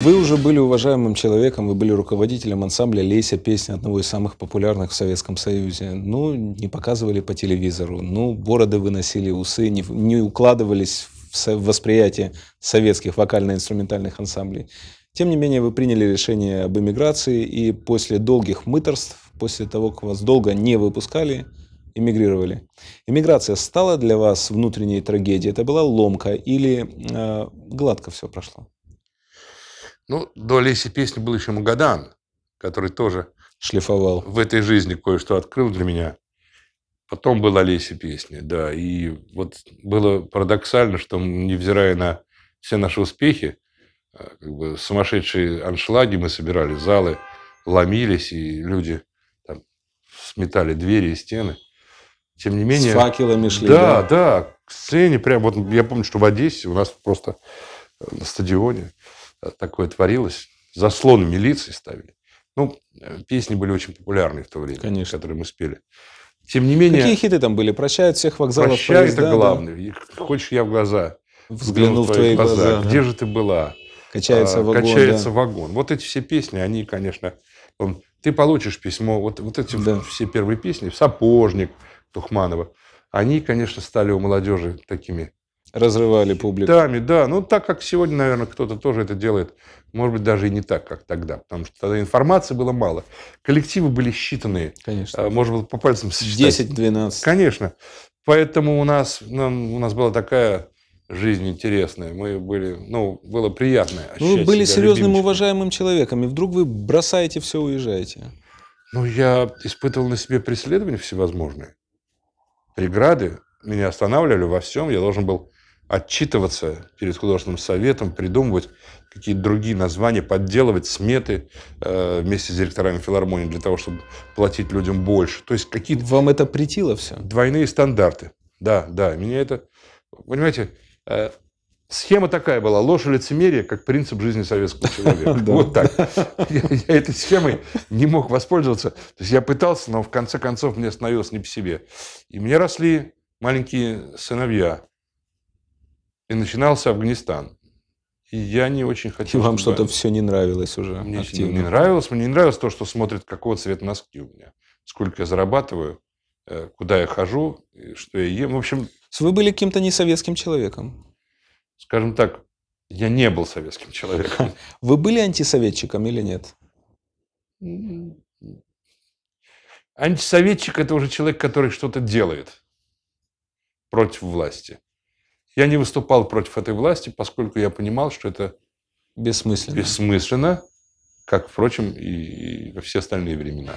Вы уже были уважаемым человеком, вы были руководителем ансамбля «Леся» песня одного из самых популярных в Советском Союзе. Ну, не показывали по телевизору, ну, бороды выносили, усы не, не укладывались в восприятие советских вокально-инструментальных ансамблей. Тем не менее, вы приняли решение об эмиграции, и после долгих мыторств, после того, как вас долго не выпускали, эмигрировали. Эмиграция стала для вас внутренней трагедией? Это была ломка или э, гладко все прошло? Ну, до Леси песни был еще Магадан, который тоже шлифовал. В этой жизни кое-что открыл для меня. Потом была Олеся песни, да. И вот было парадоксально, что, невзирая на все наши успехи, э, как бы сумасшедшие аншлаги мы собирали, залы ломились, и люди там сметали двери и стены. Тем не менее... С факелами шли, да? Да, да, к сцене прям. Вот я помню, что в Одессе у нас просто э, на стадионе Э, такое творилось. Заслоны милиции ставили. Ну, э, песни были очень популярны в то время, Конечно. которые мы спели. Тем не менее... Какие хиты там были? «Прощают всех вокзалов «Прощай» поезда, это главное. Да? «Хочешь я в глаза?» Взглянул в твои глаза. глаза. Да. «Где же ты была?» «Качается а, вагон». «Качается да. вагон». Вот эти все песни, они, конечно... Он, ты получишь письмо. Вот, вот эти да. все первые песни, «Сапожник» Тухманова, они, конечно, стали у молодежи такими Разрывали публику. Тами, да. Ну, так как сегодня, наверное, кто-то тоже это делает. Может быть, даже и не так, как тогда. Потому что тогда информации было мало. Коллективы были считанные. Конечно. А, можно было по пальцам сосчитать. 10-12. Конечно. Поэтому у нас, нам, у нас была такая жизнь интересная. Мы были, ну, было приятно. Вы ну, были серьезным, любимчиком. уважаемым человеком, и вдруг вы бросаете все, уезжаете. Ну, я испытывал на себе преследования всевозможные. Преграды меня останавливали во всем. Я должен был отчитываться перед художественным советом, придумывать какие-то другие названия, подделывать сметы э, вместе с директорами филармонии для того, чтобы платить людям больше. То есть какие-то... Вам это притило все? Двойные стандарты. Да, да. Меня это... Понимаете, э, схема такая была. Ложь и лицемерие как принцип жизни советского человека. Вот так. Я этой схемой не мог воспользоваться. То есть я пытался, но в конце концов мне становилось не по себе. И мне росли маленькие сыновья – и начинался Афганистан. И я не очень хотел... И вам чтобы... что-то все не нравилось уже Мне активно. не нравилось. Мне не нравилось то, что смотрят какого цвета носки у меня. Сколько я зарабатываю, э, куда я хожу, что я ем. В общем... Вы были каким-то несоветским человеком. Скажем так, я не был советским человеком. Вы были антисоветчиком или нет? Антисоветчик – это уже человек, который что-то делает против власти. Я не выступал против этой власти, поскольку я понимал, что это бессмысленно, бессмысленно как, впрочем, и во все остальные времена.